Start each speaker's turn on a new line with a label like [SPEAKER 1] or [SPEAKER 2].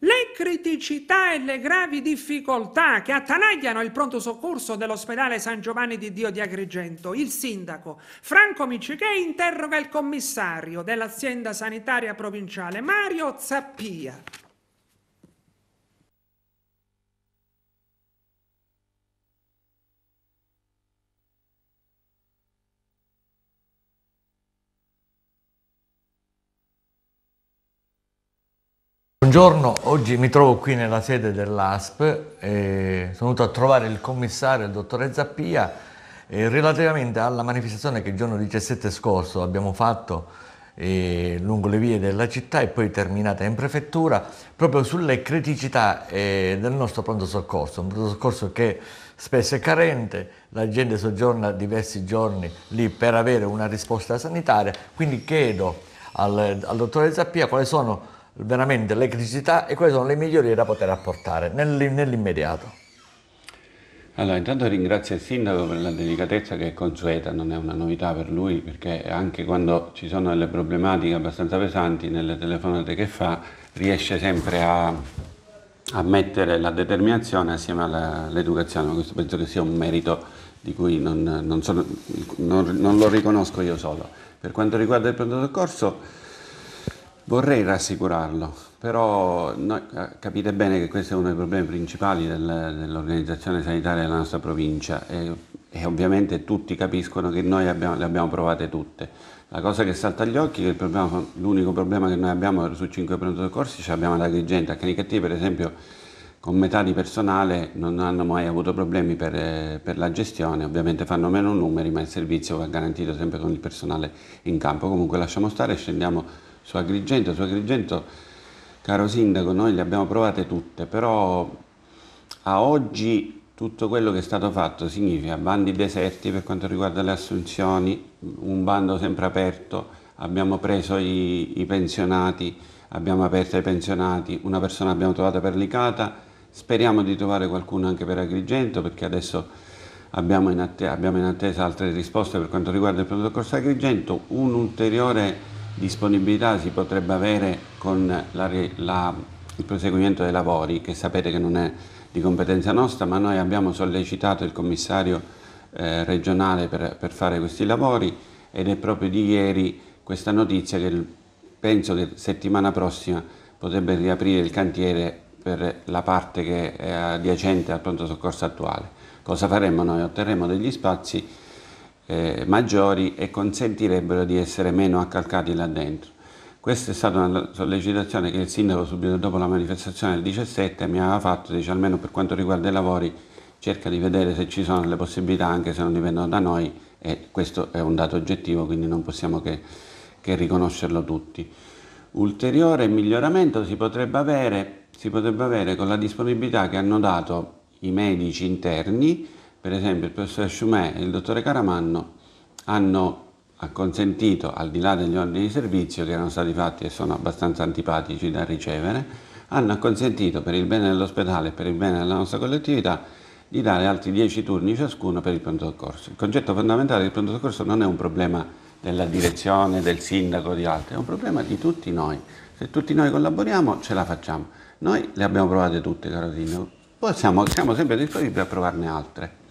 [SPEAKER 1] Le criticità e le gravi difficoltà che attanagliano il pronto soccorso dell'ospedale San Giovanni di Dio di Agrigento, il sindaco Franco Micichè interroga il commissario dell'azienda sanitaria provinciale Mario Zappia.
[SPEAKER 2] Buongiorno, oggi mi trovo qui nella sede dell'ASP, eh, sono venuto a trovare il commissario, il dottore Zappia, eh, relativamente alla manifestazione che il giorno 17 scorso abbiamo fatto eh, lungo le vie della città e poi terminata in prefettura, proprio sulle criticità eh, del nostro pronto soccorso, un pronto soccorso che spesso è carente, la gente soggiorna diversi giorni lì per avere una risposta sanitaria, quindi chiedo al, al dottore Zappia quali sono veramente le criticità e quali sono le migliorie da poter apportare nell'immediato.
[SPEAKER 1] Allora, intanto ringrazio il sindaco per la delicatezza che è consueta, non è una novità per lui, perché anche quando ci sono delle problematiche abbastanza pesanti nelle telefonate che fa, riesce sempre a, a mettere la determinazione assieme all'educazione, questo penso che sia un merito di cui non, non, sono, non, non lo riconosco io solo. Per quanto riguarda il pronto soccorso, Vorrei rassicurarlo, però no, eh, capite bene che questo è uno dei problemi principali del, dell'organizzazione sanitaria della nostra provincia e, e ovviamente tutti capiscono che noi abbiamo, le abbiamo provate tutte. La cosa che salta agli occhi è che l'unico problema che noi abbiamo su 5 pronto soccorsi ce l'abbiamo ad Agrigente. a Canicattì per esempio con metà di personale non hanno mai avuto problemi per, eh, per la gestione, ovviamente fanno meno numeri ma il servizio va garantito sempre con il personale in campo. Comunque lasciamo stare e scendiamo su Agrigento, su Agrigento, caro sindaco, noi le abbiamo provate tutte, però a oggi tutto quello che è stato fatto significa bandi deserti per quanto riguarda le assunzioni, un bando sempre aperto, abbiamo preso i, i pensionati, abbiamo aperto i pensionati, una persona abbiamo trovata per Licata, speriamo di trovare qualcuno anche per Agrigento perché adesso abbiamo in, attesa, abbiamo in attesa altre risposte per quanto riguarda il pronto soccorso Agrigento, un ulteriore disponibilità si potrebbe avere con la, la, il proseguimento dei lavori, che sapete che non è di competenza nostra, ma noi abbiamo sollecitato il commissario eh, regionale per, per, fare questi lavori ed è proprio di ieri questa notizia che penso che settimana prossima potrebbe riaprire il cantiere per la parte che è adiacente al pronto soccorso attuale. Cosa faremo noi? Otterremo degli spazi eh, maggiori e consentirebbero di essere meno accalcati là dentro. Questa è stata una sollecitazione che il sindaco subito dopo la manifestazione del 17 mi aveva fatto, dice almeno per quanto riguarda i lavori cerca di vedere se ci sono le possibilità anche se non dipendono da noi e questo è un dato oggettivo quindi non possiamo che, che riconoscerlo tutti. Ulteriore miglioramento si potrebbe, avere, si potrebbe avere con la disponibilità che hanno dato i medici interni per esempio il professor Schumet e il dottore Caramanno hanno acconsentito, al di là degli ordini di servizio che erano stati fatti e sono abbastanza antipatici da ricevere, hanno acconsentito per il bene dell'ospedale e per il bene della nostra collettività di dare altri 10 turni ciascuno per il pronto soccorso. Il concetto fondamentale del pronto soccorso non è un problema della direzione, del sindaco, o di altri, è un problema di tutti noi. Se tutti noi collaboriamo ce la facciamo. Noi le abbiamo provate tutte, caro Signore. poi siamo, siamo sempre disponibili a provarne altre.